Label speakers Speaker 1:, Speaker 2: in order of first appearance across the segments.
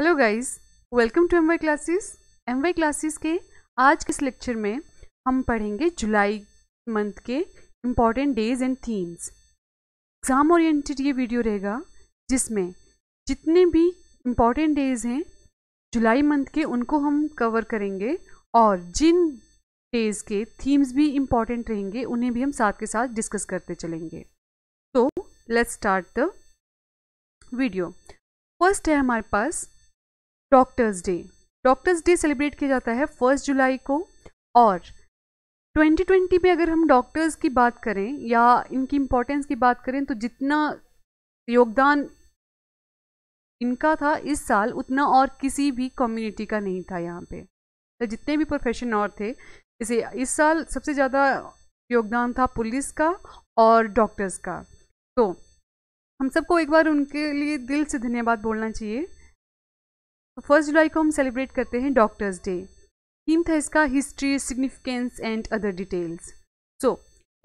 Speaker 1: Hello guys welcome to M Y classes M Y classes के आज के इस लेक्चर में हम पढ़ेंगे जुलाई मंथ के important days and themes exam oriented ये वीडियो रहेगा जिसमें जितने भी इम्पॉर्टेंट डेज हैं जुलाई मंथ के उनको हम कवर करेंगे और जिन डेज के थीम्स भी इम्पॉर्टेंट रहेंगे उन्हें भी हम साथ के साथ डिस्कस करते चलेंगे तो let's start the video first है हमारे पास doctors day doctors day celebrate किया जाता है फर्स्ट जुलाई को और 2020 में अगर हम डॉक्टर्स की बात करें या इनकी इम्पोर्टेंस की बात करें तो जितना योगदान इनका था इस साल उतना और किसी भी कम्युनिटी का नहीं था यहाँ पे तो जितने भी प्रोफेशन और थे जैसे इस साल सबसे ज़्यादा योगदान था पुलिस का और डॉक्टर्स का तो हम सबको एक बार उनके लिए दिल से धन्यवाद बोलना चाहिए फर्स्ट जुलाई को हम सेलिब्रेट करते हैं डॉक्टर्स डे थीम था इसका history significance and other details so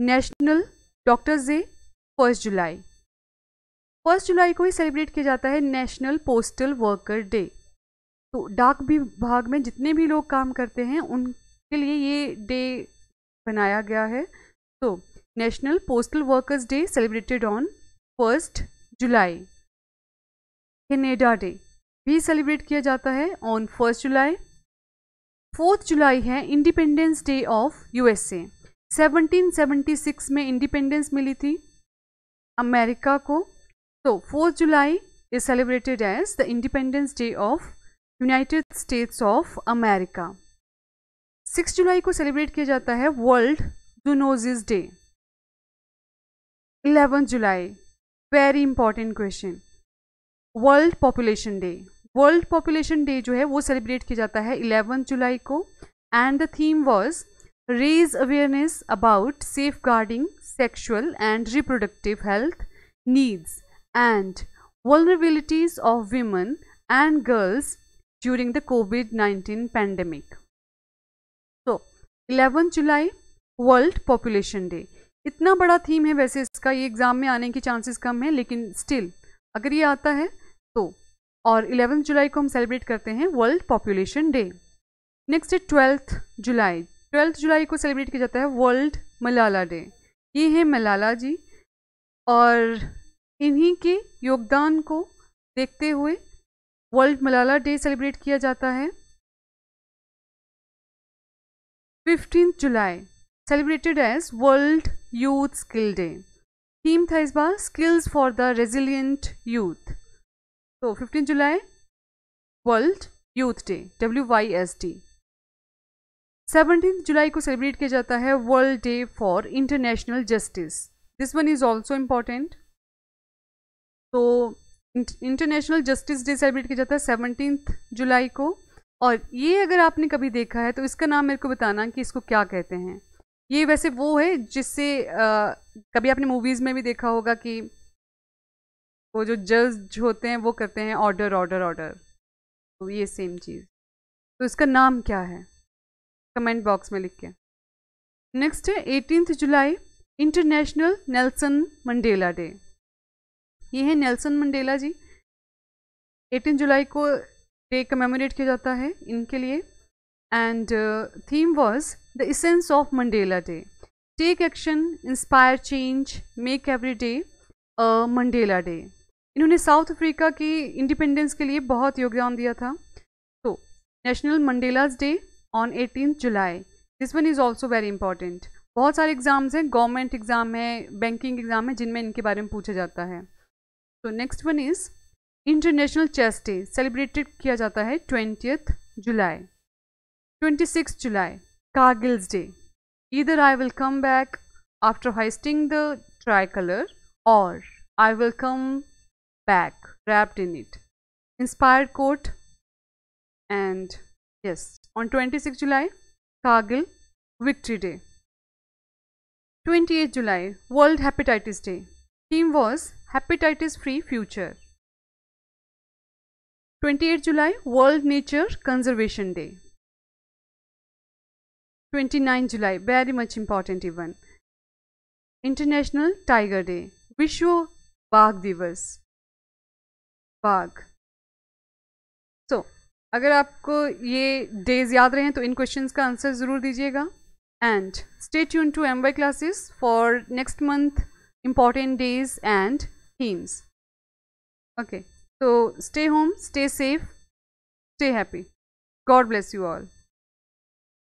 Speaker 1: national doctors day first July first July को ही सेलिब्रेट किया जाता है नेशनल पोस्टल वर्कर डे तो डाक विभाग में जितने भी लोग काम करते हैं उनके लिए ये डे बनाया गया है तो national postal workers day celebrated on first July Canada day भी सेलिब्रेट किया जाता है on first July fourth July है इंडिपेंडेंस डे ऑफ यूएसए 1776 में इंडिपेंडेंस मिली थी अमेरिका को तो fourth July is celebrated as the independence day of United States of America six July को सेलिब्रेट किया जाता है world zoonoses day eleventh July very important question world population day world population day जो है वो celebrate किया जाता है इलेवन जुलाई को and the theme was raise awareness about safeguarding sexual and reproductive health needs and vulnerabilities of women and girls during the covid nineteen pandemic तो eleven July world population day इतना बड़ा theme है वैसे इसका ये exam में आने के चांसेस कम है लेकिन स्टिल अगर ये आता है तो और इलेवेंथ जुलाई को हम सेलिब्रेट करते हैं वर्ल्ड पॉपुलेशन डे नेक्स्ट है ट्वेल्थ जुलाई ट्वेल्थ जुलाई को सेलिब्रेट किया जाता है वर्ल्ड मलाला डे ये है मलाला जी और इन्हीं के योगदान को देखते हुए वर्ल्ड मलाला डे सेलिब्रेट किया जाता है fifteen July celebrated as world youth skill day theme था इस बार skills for the resilient youth तो fifteen July world youth day W Y S D seventeen July को सेलिब्रेट किया जाता है world day for international justice this one is also important तो international justice day celebrate किया जाता है seventeen July को और ये अगर आपने कभी देखा है तो इसका नाम मेरे को बताना कि इसको क्या कहते हैं ये वैसे वो है जिससे कभी आपने मूवीज़ में भी देखा होगा कि वो जो जज होते हैं वो करते हैं ऑर्डर ऑर्डर ऑर्डर तो ये सेम चीज़ तो इसका नाम क्या है कमेंट बॉक्स में लिख के नेक्स्ट है eighteenth July international Nelson Mandela day ये है Nelson Mandela ji eighteen July को डे कमेमोरेट किया जाता है इनके लिए and theme was the essence of Mandela day take action inspire change make every day Mandela day इन्होंने साउथ अफ्रीका की इंडिपेंडेंस के लिए बहुत योगदान दिया था तो national Mandela's day on eighteen July this one is also very important बहुत सारे एग्ज़ाम्स हैं गवर्नमेंट एग्ज़ाम है बैंकिंग एग्ज़ाम है जिनमें इनके बारे में पूछा जाता है तो next one is international chess day celebrated किया जाता है twentieth July twenty six July day इधर I will come back after hoisting the tricolour और I will come bag wrapped in it. Inspired quote and yes, on 26 July, Kargil Victory Day. 28 July, World Hepatitis Day. Theme was Hepatitis Free Future. 28 July, World Nature Conservation Day. 29 July, very much important event. International Tiger Day. Vishwa Bagh Divas. बाघ सो अगर आपको ये days याद रहे हैं तो इन question का answer जरूर दीजिएगा एंड स्टेट यून to M Y classes for next month important days and themes okay तो stay home stay safe stay happy God bless you all